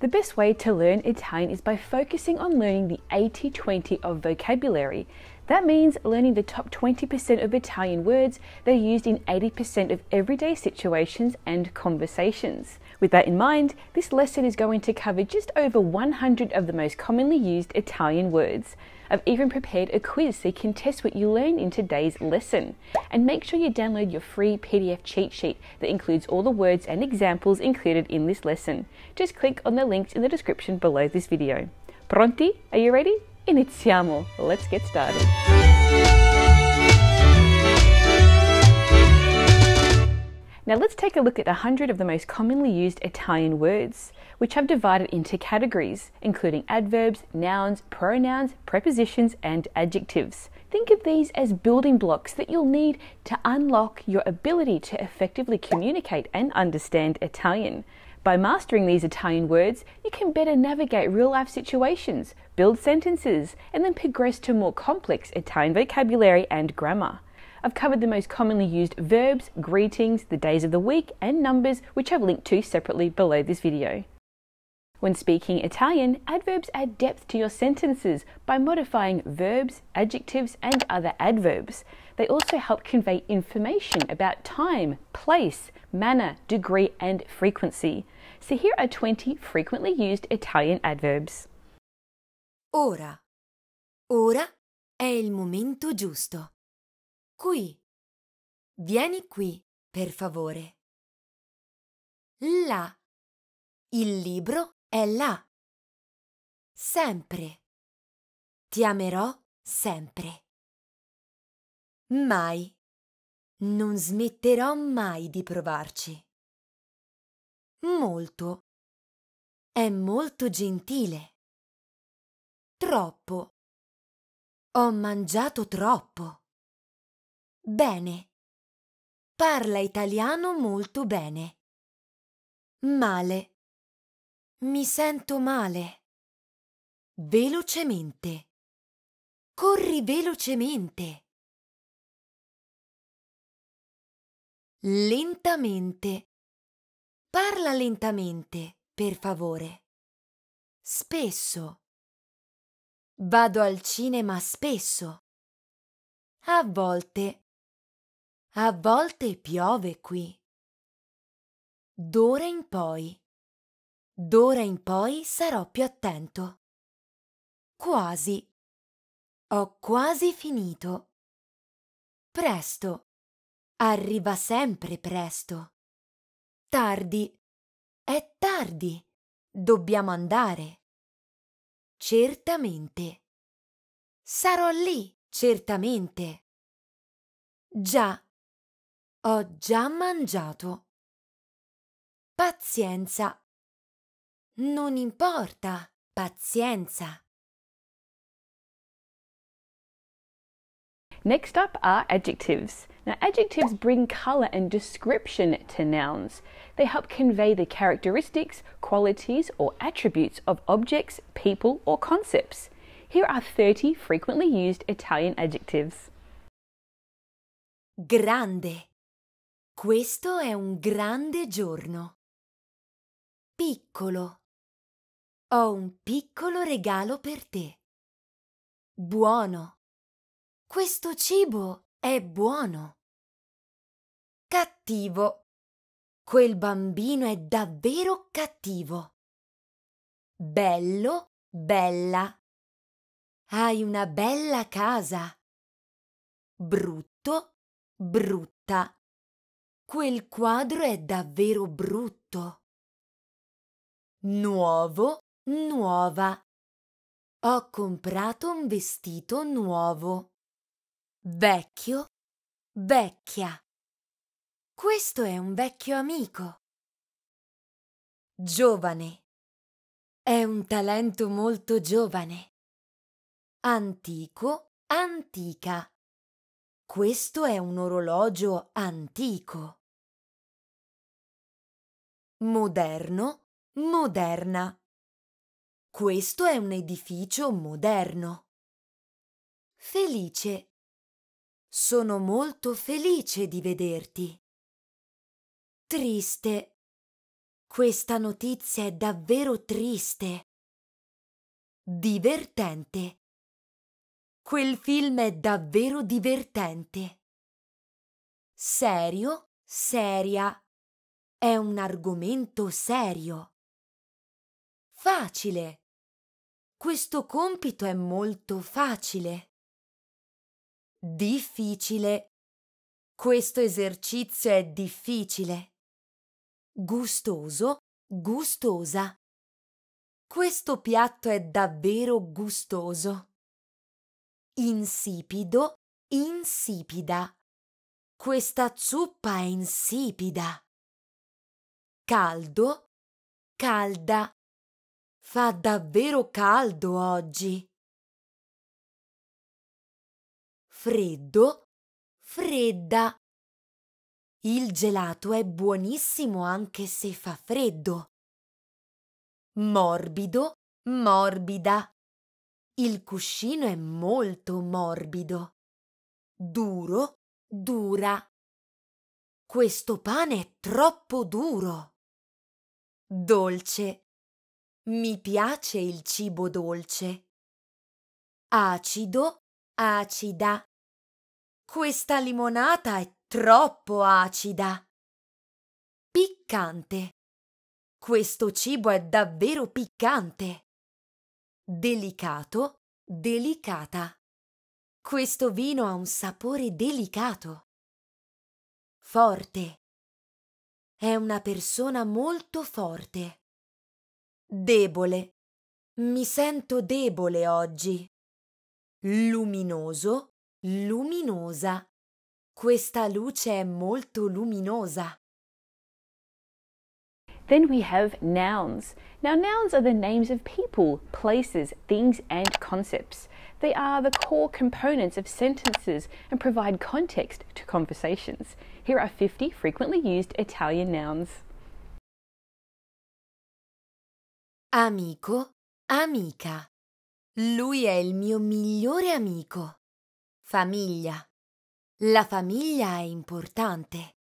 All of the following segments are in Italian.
The best way to learn Italian is by focusing on learning the 80 20 of vocabulary. That means learning the top 20% of Italian words that are used in 80% of everyday situations and conversations. With that in mind, this lesson is going to cover just over 100 of the most commonly used Italian words. I've even prepared a quiz so you can test what you learn in today's lesson. And make sure you download your free PDF cheat sheet that includes all the words and examples included in this lesson. Just click on the links in the description below this video. Pronti? Are you ready? Iniziamo! Let's get started. Now let's take a look at 100 of the most commonly used Italian words, which have divided into categories, including adverbs, nouns, pronouns, prepositions, and adjectives. Think of these as building blocks that you'll need to unlock your ability to effectively communicate and understand Italian. By mastering these Italian words, you can better navigate real life situations, build sentences, and then progress to more complex Italian vocabulary and grammar. I've covered the most commonly used verbs, greetings, the days of the week, and numbers, which I've linked to separately below this video. When speaking Italian, adverbs add depth to your sentences by modifying verbs, adjectives, and other adverbs. They also help convey information about time, place, manner, degree, and frequency. So here are 20 frequently used Italian adverbs. Ora. Ora è il momento giusto. Qui. Vieni qui, per favore. Là. Il libro è là. Sempre. Ti amerò sempre. Mai. Non smetterò mai di provarci. Molto. È molto gentile. Troppo. Ho mangiato troppo. Bene. Parla italiano molto bene. Male. Mi sento male. Velocemente. Corri velocemente. Lentamente. Parla lentamente, per favore. Spesso. Vado al cinema spesso. A volte a volte piove qui. D'ora in poi. D'ora in poi sarò più attento. Quasi. Ho quasi finito. Presto. Arriva sempre presto. Tardi. È tardi. Dobbiamo andare. Certamente. Sarò lì, certamente. Già. Ho già mangiato. Pazienza. Non importa, pazienza. Next up are adjectives. Now, adjectives bring colour and description to nouns. They help convey the characteristics, qualities, or attributes of objects, people, or concepts. Here are 30 frequently used Italian adjectives grande Questo è un grande giorno. Piccolo. Ho un piccolo regalo per te. Buono. Questo cibo è buono. Cattivo. Quel bambino è davvero cattivo. Bello, bella. Hai una bella casa. Brutto, brutta. Quel quadro è davvero brutto. Nuovo, nuova. Ho comprato un vestito nuovo. Vecchio, vecchia. Questo è un vecchio amico. Giovane. È un talento molto giovane. Antico, antica. Questo è un orologio antico moderno, moderna. Questo è un edificio moderno. Felice. Sono molto felice di vederti. Triste. Questa notizia è davvero triste. Divertente. Quel film è davvero divertente. Serio, seria. È un argomento serio. Facile. Questo compito è molto facile. Difficile. Questo esercizio è difficile. Gustoso, gustosa. Questo piatto è davvero gustoso. Insipido, insipida. Questa zuppa è insipida caldo, calda. Fa davvero caldo oggi. Freddo, fredda. Il gelato è buonissimo anche se fa freddo. Morbido, morbida. Il cuscino è molto morbido. Duro, dura. Questo pane è troppo duro dolce. Mi piace il cibo dolce. Acido, acida. Questa limonata è troppo acida. Piccante. Questo cibo è davvero piccante. Delicato, delicata. Questo vino ha un sapore delicato. Forte. È una persona molto forte. Debole. Mi sento debole oggi. Luminoso, luminosa. Questa luce è molto luminosa. Then we have nouns. Now, nouns are the names of people, places, things, and concepts. They are the core components of sentences and provide context to conversations. Here are 50 frequently used Italian nouns. Amico, amica. Lui è il mio migliore amico. Famiglia. La famiglia è importante.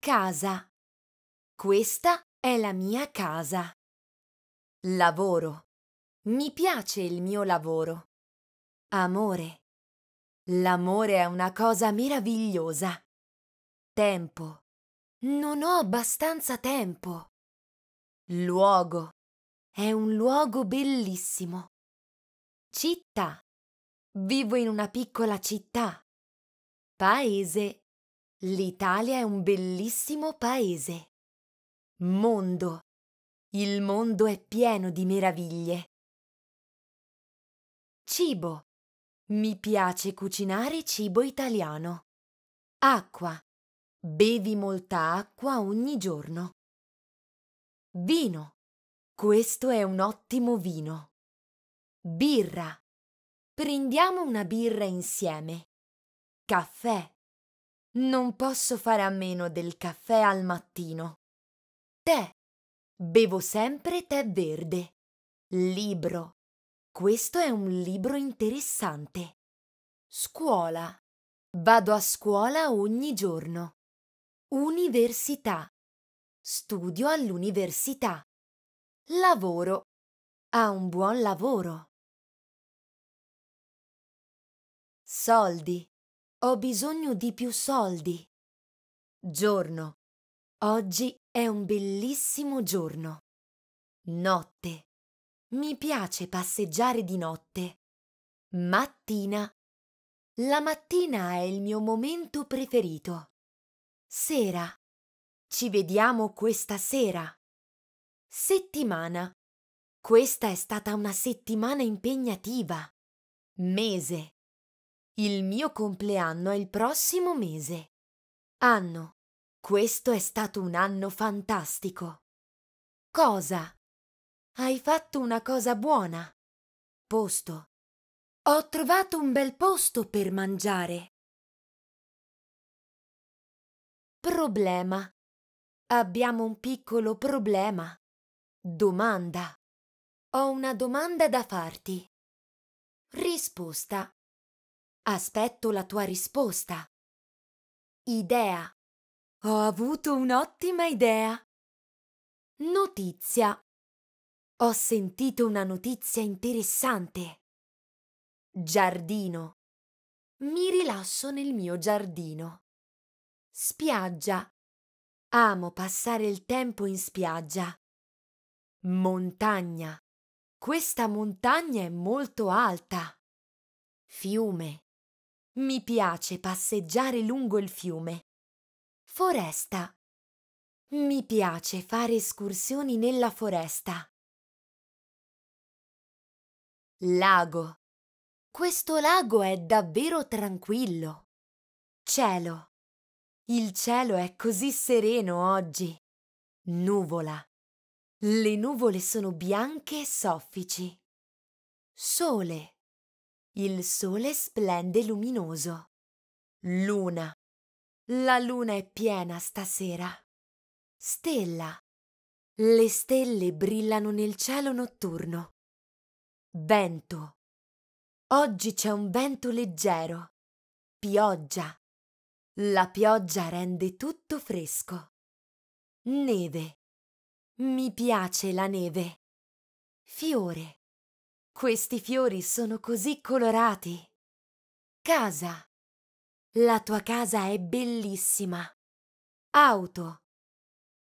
Casa. Questa È la mia casa. Lavoro. Mi piace il mio lavoro. Amore. L'amore è una cosa meravigliosa. Tempo. Non ho abbastanza tempo. Luogo. È un luogo bellissimo. Città. Vivo in una piccola città. Paese. L'Italia è un bellissimo paese. Mondo. Il mondo è pieno di meraviglie. Cibo. Mi piace cucinare cibo italiano. Acqua. Bevi molta acqua ogni giorno. Vino. Questo è un ottimo vino. Birra. Prendiamo una birra insieme. Caffè. Non posso fare a meno del caffè al mattino tè. Bevo sempre tè verde. Libro. Questo è un libro interessante. Scuola. Vado a scuola ogni giorno. Università. Studio all'università. Lavoro. Ha un buon lavoro. Soldi. Ho bisogno di più soldi. Giorno. Oggi è un bellissimo giorno. Notte. Mi piace passeggiare di notte. Mattina. La mattina è il mio momento preferito. Sera. Ci vediamo questa sera. Settimana. Questa è stata una settimana impegnativa. Mese. Il mio compleanno è il prossimo mese. Anno. Questo è stato un anno fantastico. Cosa? Hai fatto una cosa buona. Posto. Ho trovato un bel posto per mangiare. Problema. Abbiamo un piccolo problema. Domanda. Ho una domanda da farti. Risposta. Aspetto la tua risposta. Idea. Ho avuto un'ottima idea. Notizia. Ho sentito una notizia interessante. Giardino. Mi rilascio nel mio giardino. Spiaggia. Amo passare il tempo in spiaggia. Montagna. Questa montagna è molto alta. Fiume. Mi piace passeggiare lungo il fiume. Foresta. Mi piace fare escursioni nella foresta. Lago. Questo lago è davvero tranquillo. Cielo. Il cielo è così sereno oggi. Nuvola. Le nuvole sono bianche e soffici. Sole. Il sole splende luminoso. Luna. La luna è piena stasera. Stella. Le stelle brillano nel cielo notturno. Vento. Oggi c'è un vento leggero. Pioggia. La pioggia rende tutto fresco. Neve. Mi piace la neve. Fiore. Questi fiori sono così colorati. Casa. La tua casa è bellissima. Auto.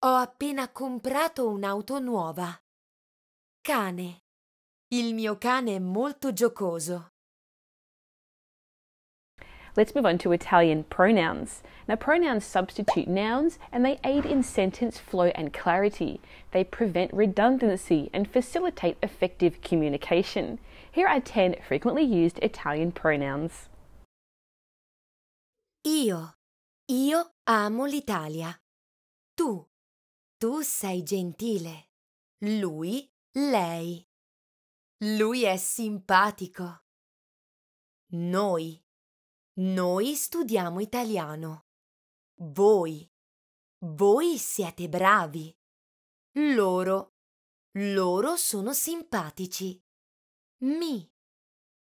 Ho appena comprato un'auto nuova. Cane. Il mio cane è molto giocoso. Let's move on to Italian pronouns. Now, pronouns substitute nouns and they aid in sentence flow and clarity. They prevent redundancy and facilitate effective communication. Here are 10 frequently used Italian pronouns. Io, io amo l'Italia. Tu, tu sei gentile. Lui, lei. Lui è simpatico. Noi, noi studiamo italiano. Voi, voi siete bravi. Loro, loro sono simpatici. Mi,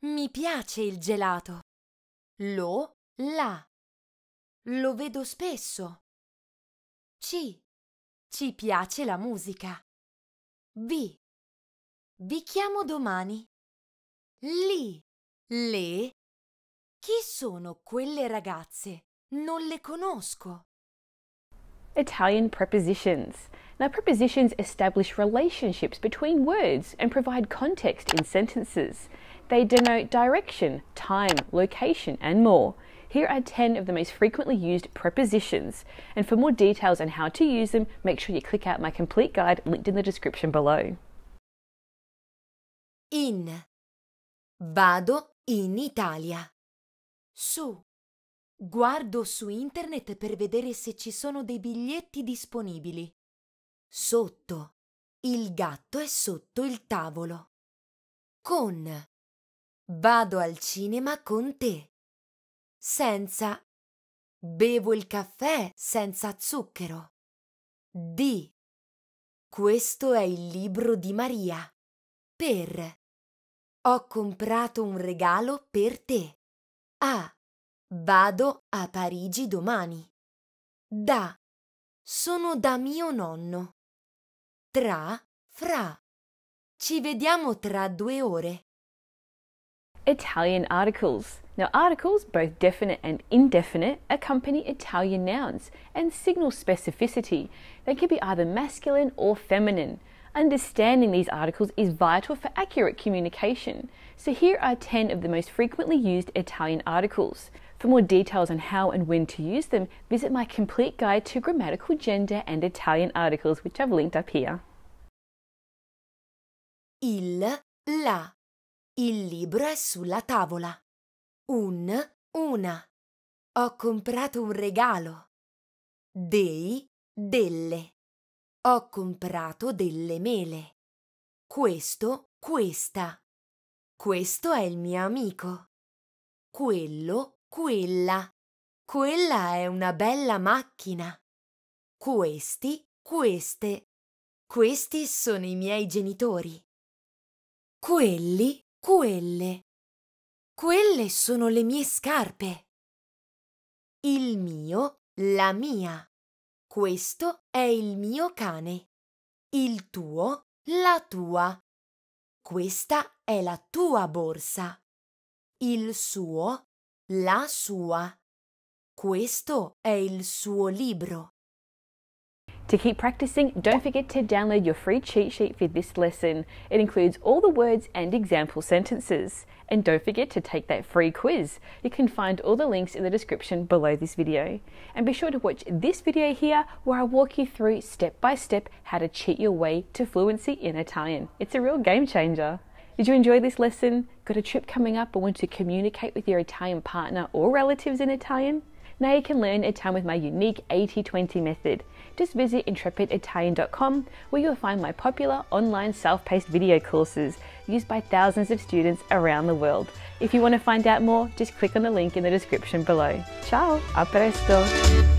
mi piace il gelato. Lo, la. Lo vedo spesso. C. Ci piace la musica. B. Vi chiamo domani. Lì. Le. Chi sono quelle ragazze? Non le conosco. Italian prepositions. Now, prepositions establish relationships between words and provide context in sentences. They denote direction, time, location, and more. Here are 10 of the most frequently used prepositions, and for more details on how to use them, make sure you click out my complete guide linked in the description below. In Vado in Italia. Su Guardo su internet per vedere se ci sono dei biglietti disponibili. Sotto il gatto è sotto il tavolo. Con Vado al cinema con te. senza. Bevo il caffè senza zucchero. D. Questo è il libro di Maria. Per. Ho comprato un regalo per te. A. Vado a Parigi domani. Da. Sono da mio nonno. Tra, fra. Ci vediamo tra due ore. Italian articles. Now, articles, both definite and indefinite, accompany Italian nouns and signal specificity. They can be either masculine or feminine. Understanding these articles is vital for accurate communication. So, here are 10 of the most frequently used Italian articles. For more details on how and when to use them, visit my complete guide to grammatical gender and Italian articles, which I've linked up here. Il, la, Il libro è sulla tavola. Un, una. Ho comprato un regalo. Dei, delle. Ho comprato delle mele. Questo, questa. Questo è il mio amico. Quello, quella. Quella è una bella macchina. Questi, queste. Questi sono i miei genitori. Quelli, quelle. Quelle sono le mie scarpe. Il mio, la mia. Questo è il mio cane. Il tuo, la tua. Questa è la tua borsa. Il suo, la sua. Questo è il suo libro. To keep practicing, don't forget to download your free cheat sheet for this lesson. It includes all the words and example sentences. And don't forget to take that free quiz. You can find all the links in the description below this video. And be sure to watch this video here where I walk you through step by step how to cheat your way to fluency in Italian. It's a real game changer. Did you enjoy this lesson? Got a trip coming up or want to communicate with your Italian partner or relatives in Italian? Now you can learn Italian with my unique 80-20 method. Just visit intrepiditalian.com where you'll find my popular online self-paced video courses used by thousands of students around the world. If you want to find out more, just click on the link in the description below. Ciao, a presto!